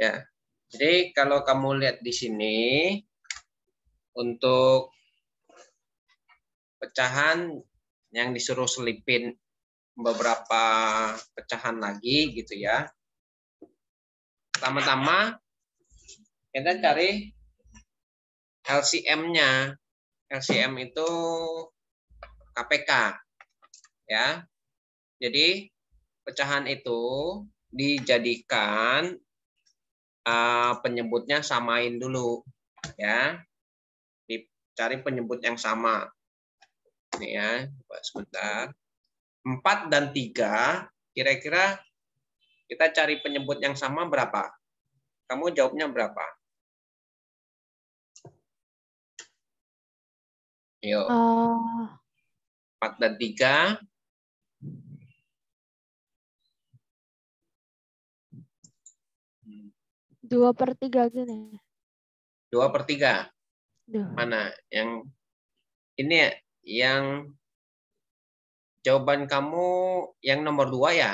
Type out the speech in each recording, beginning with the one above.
Ya. Jadi kalau kamu lihat di sini untuk pecahan yang disuruh selipin beberapa pecahan lagi gitu ya. Pertama-tama kita cari LCM-nya. LCM itu KPK. Ya. Jadi pecahan itu dijadikan Eh, penyebutnya samain dulu ya dicari penyebut yang sama ini ya coba sebentar 4 dan 3 kira-kira kita cari penyebut yang sama berapa kamu jawabnya berapa Yo. Uh, 4 dan 3 Dua per tiga gini. Gitu ya? Dua per tiga? dua. Mana? Yang ini ya? Yang jawaban kamu yang nomor dua ya?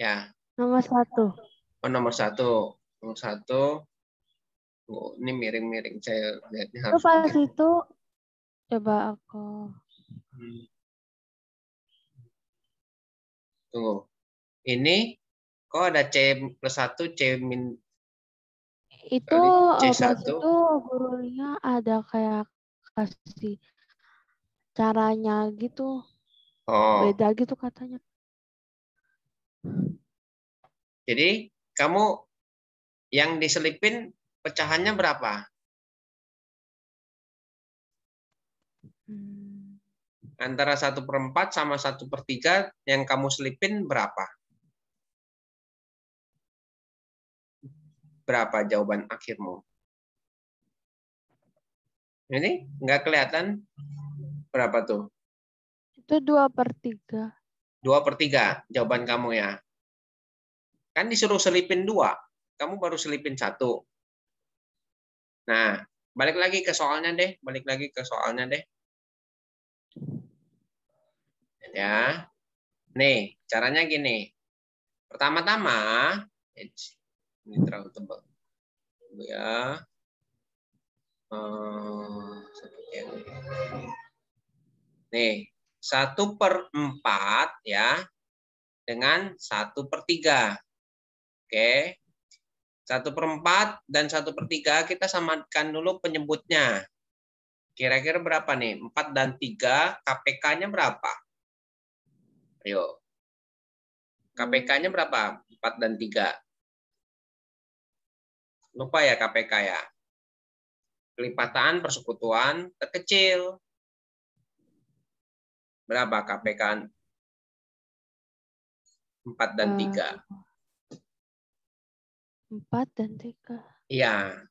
Ya. Nomor satu. Oh, nomor satu. Nomor satu. Oh, ini miring-miring saya lihatnya harus. Itu pas itu coba aku. Hmm. Tunggu. Ini Kok ada C plus 1, C min itu C1. itu eh, gurunya ada kayak kasih caranya gitu. Oh. Beda gitu katanya. Jadi kamu yang diselipin pecahannya berapa? Hmm. Antara satu per empat sama satu per tiga yang kamu selipin berapa? berapa jawaban akhirmu? Ini nggak kelihatan berapa tuh? Itu dua per 3. 2 per 3 jawaban kamu ya. Kan disuruh selipin dua, kamu baru selipin satu. Nah, balik lagi ke soalnya deh, balik lagi ke soalnya deh. Ya. Nih, caranya gini. Pertama-tama, ini terlalu tebal ya eh, nih satu per empat ya dengan satu per tiga oke satu per empat dan satu per tiga kita samakan dulu penyebutnya kira-kira berapa nih empat dan tiga KPK-nya berapa Rio KPK-nya berapa empat dan tiga Lupa ya KPK ya. Kelipatan persekutuan terkecil. Berapa KPK? 4 dan 3. Eh, 4 dan 3. Iya.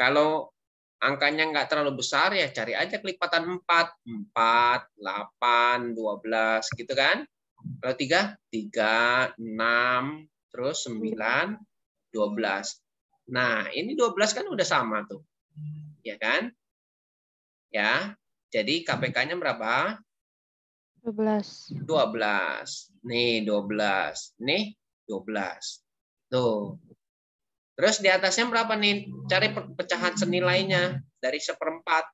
Kalau angkanya nggak terlalu besar ya cari aja kelipatan 4. 4, 8, 12 gitu kan. Kalau 3, 3, 6, terus 9, 12. Nah, ini 12 kan udah sama tuh. Ya kan? Ya. Jadi KPK-nya berapa? 12. 12. Nih, 12. Nih, 12. Tuh. Terus di atasnya berapa nih? Cari pecahan senilainya dari seperempat.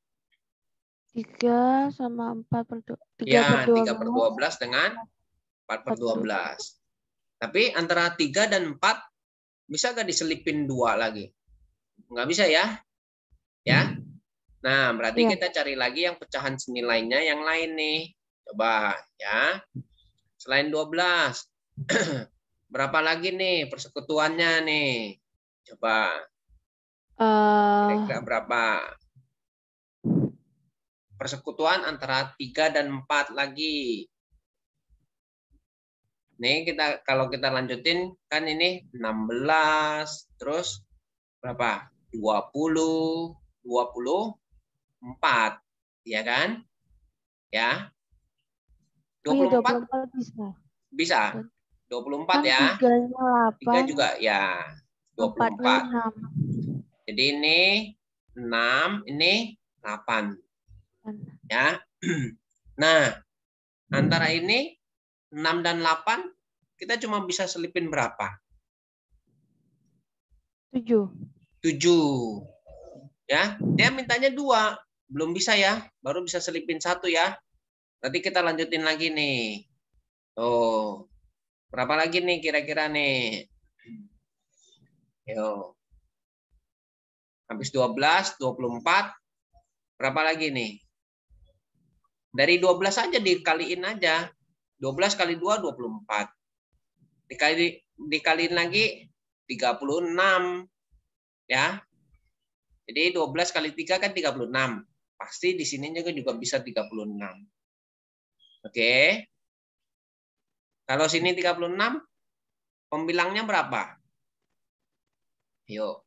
3 sama 4 per 2. 3 ya, per 12. 3 per 12 dengan 4 per 12. Tapi antara 3 dan 4 bisa nggak diselipin dua lagi? Nggak bisa ya? Ya. Nah, berarti ya. kita cari lagi yang pecahan senilainya yang lain nih. Coba ya. Selain 12. Berapa lagi nih persekutuannya nih? Coba. Uh... berapa? Persekutuan antara 3 dan 4 lagi. Nih kita kalau kita lanjutin kan ini 16 terus berapa? 20 24 ya kan? Ya. 24, 24 iya, bisa. Bisa. 24 ya. 3 juga ya. 24. 46. Jadi ini 6, ini 8. Ya. Nah, antara ini 6 dan 8 kita cuma bisa selipin berapa? 7. 7. Ya, dia mintanya 2. belum bisa ya, baru bisa selipin satu ya. Nanti kita lanjutin lagi nih. Tuh. Berapa lagi nih kira-kira nih? Yo. Habis 12, 24. Berapa lagi nih? Dari 12 aja dikaliin aja. 12 kali 2 24. Dikali dikaliin lagi 36 ya. Jadi 12 kali 3 kan 36. Pasti di sini juga juga bisa 36. Oke. Okay. Kalau sini 36 pembilangnya berapa? Yuk.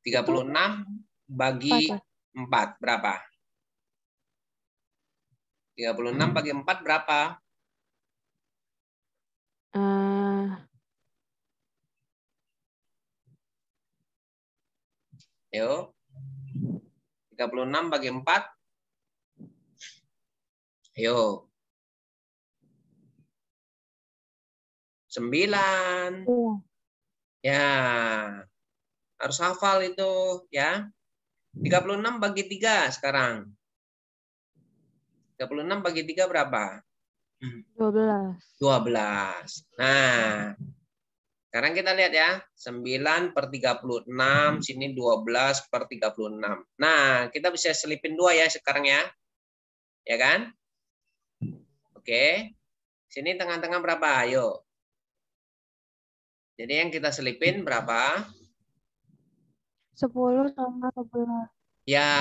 36 bagi 4 berapa? 4. 36 hmm. bagi 4 berapa? Uh, 36 bagi 4. Ayo. 9. Uh. Ya. Harus hafal itu ya. 36 bagi 3 sekarang. 36 bagi 3 berapa? 12. 12. Nah, sekarang kita lihat ya. 9 per 36, sini 12 per 36. Nah, kita bisa selipin dua ya sekarang ya. Ya kan? Oke. Sini tengah-tengah berapa? Ayo. Jadi yang kita selipin berapa? 10 sama 11. Ya.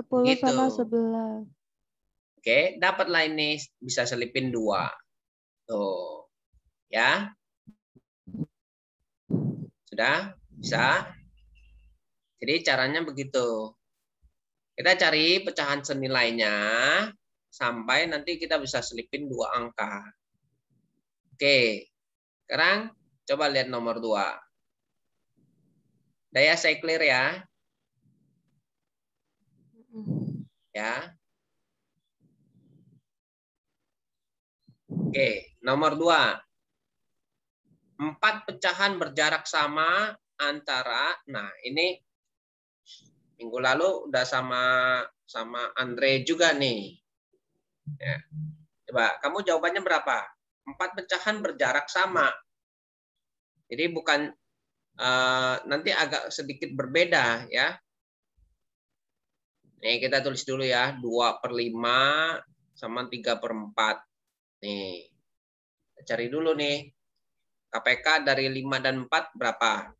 10 gitu. sama 11. Oke, dapatlah ini bisa selipin dua. Tuh. Ya. Sudah? Bisa? Jadi caranya begitu. Kita cari pecahan senilainya sampai nanti kita bisa selipin dua angka. Oke. Sekarang coba lihat nomor dua. Daya saya clear ya. Ya, Oke, nomor dua. Empat pecahan berjarak sama antara, nah ini minggu lalu udah sama sama Andre juga nih. Ya. Coba, kamu jawabannya berapa? Empat pecahan berjarak sama. Jadi bukan uh, nanti agak sedikit berbeda ya. Nih kita tulis dulu ya, dua per lima sama tiga per empat Nih, cari dulu nih. KPK dari 5 dan 4 berapa?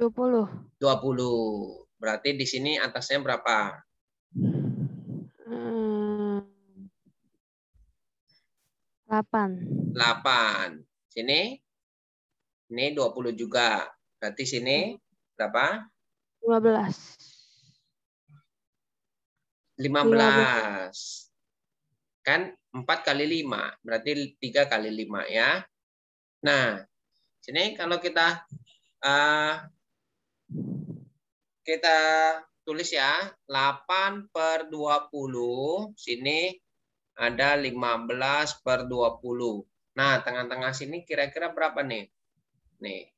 20. 20. Berarti di sini atasnya berapa? Hmm, 8. 8. Sini? Ini 20 juga. Berarti sini berapa? 15. 15. 15 kan 4 kali 5, berarti 3 kali 5 ya. Nah, sini kalau kita uh, kita tulis ya, 8 per 20, sini ada 15 per 20. Nah, tengah-tengah sini kira-kira berapa nih? Nih,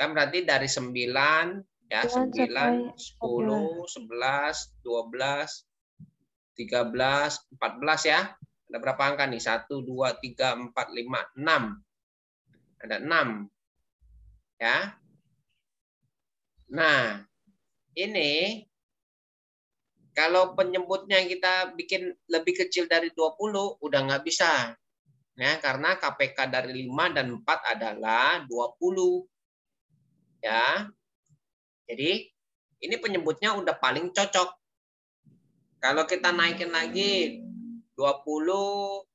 kan berarti dari 9, ya 9, 10, 11, 12, 13, 14 ya. Ada berapa angka nih? 1, 2, 3, 4, 5, 6. Ada 6. Ya. Nah, ini kalau penyebutnya kita bikin lebih kecil dari 20, udah nggak bisa. Ya, karena KPK dari 5 dan 4 adalah 20. Ya. Jadi, ini penyebutnya udah paling cocok. Kalau kita naikin lagi 20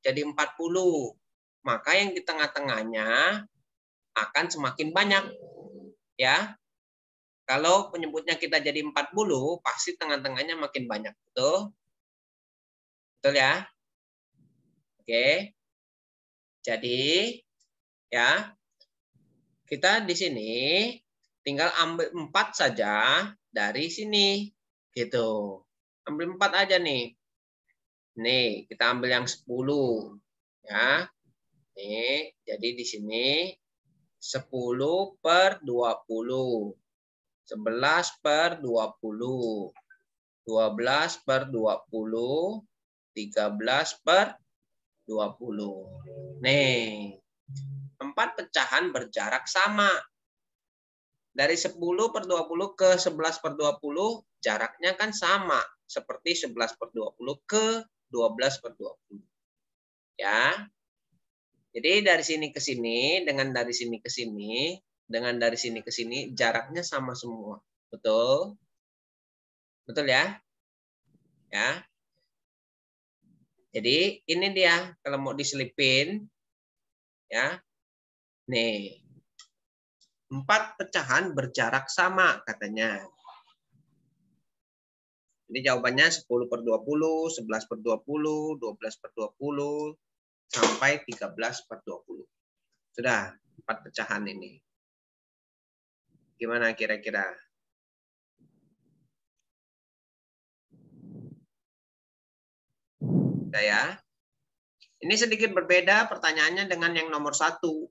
jadi 40, maka yang di tengah-tengahnya akan semakin banyak. Ya. Kalau penyebutnya kita jadi 40, pasti tengah-tengahnya makin banyak. Betul? Betul ya? Oke. Jadi ya kita di sini tinggal ambil 4 saja dari sini gitu. Ambil 4 aja nih. Nih, kita ambil yang 10. Ya. Nih, jadi di sini 10 per 20. 11 per 20. 12 per 20. 13 per 20. Nih, empat pecahan berjarak sama. Dari 10 per 20 ke 11 per 20, jaraknya kan sama seperti 11 per 20 ke 12 per 20. Ya. Jadi dari sini ke sini, dengan dari sini ke sini, dengan dari sini ke sini, jaraknya sama semua. Betul? Betul ya? Ya. Jadi ini dia kalau mau diselipin. Ya. Nih. Empat pecahan berjarak sama katanya. Jadi jawabannya 10 per 20, 11 per 20, 12 per 20, sampai 13 per 20. Sudah, empat pecahan ini. Gimana kira-kira? ya. Ini sedikit berbeda pertanyaannya dengan yang nomor satu.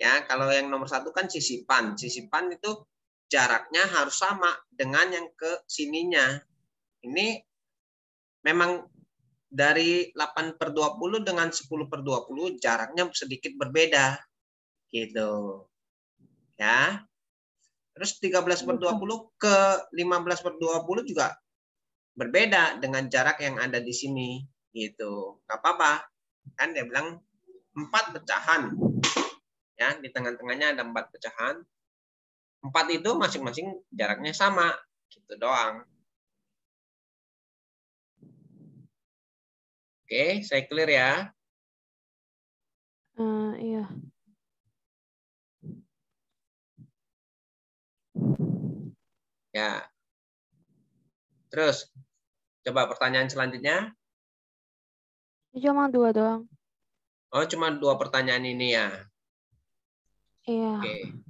Ya, kalau yang nomor satu kan sisipan. Sisipan itu jaraknya harus sama dengan yang ke sininya. Ini memang dari 8 per 20 dengan 10 per 20 jaraknya sedikit berbeda. Gitu. Ya. Terus 13 per 20 ke 15 per 20 juga berbeda dengan jarak yang ada di sini. Gitu. Gak apa-apa. Kan dia bilang 4 pecahan. Ya, di tengah-tengahnya ada 4 pecahan. Empat itu masing-masing jaraknya sama, gitu doang. Oke, saya clear ya. Uh, iya. Ya. Terus, coba pertanyaan selanjutnya. Cuma dua doang. Oh, cuma dua pertanyaan ini ya. Iya. Oke.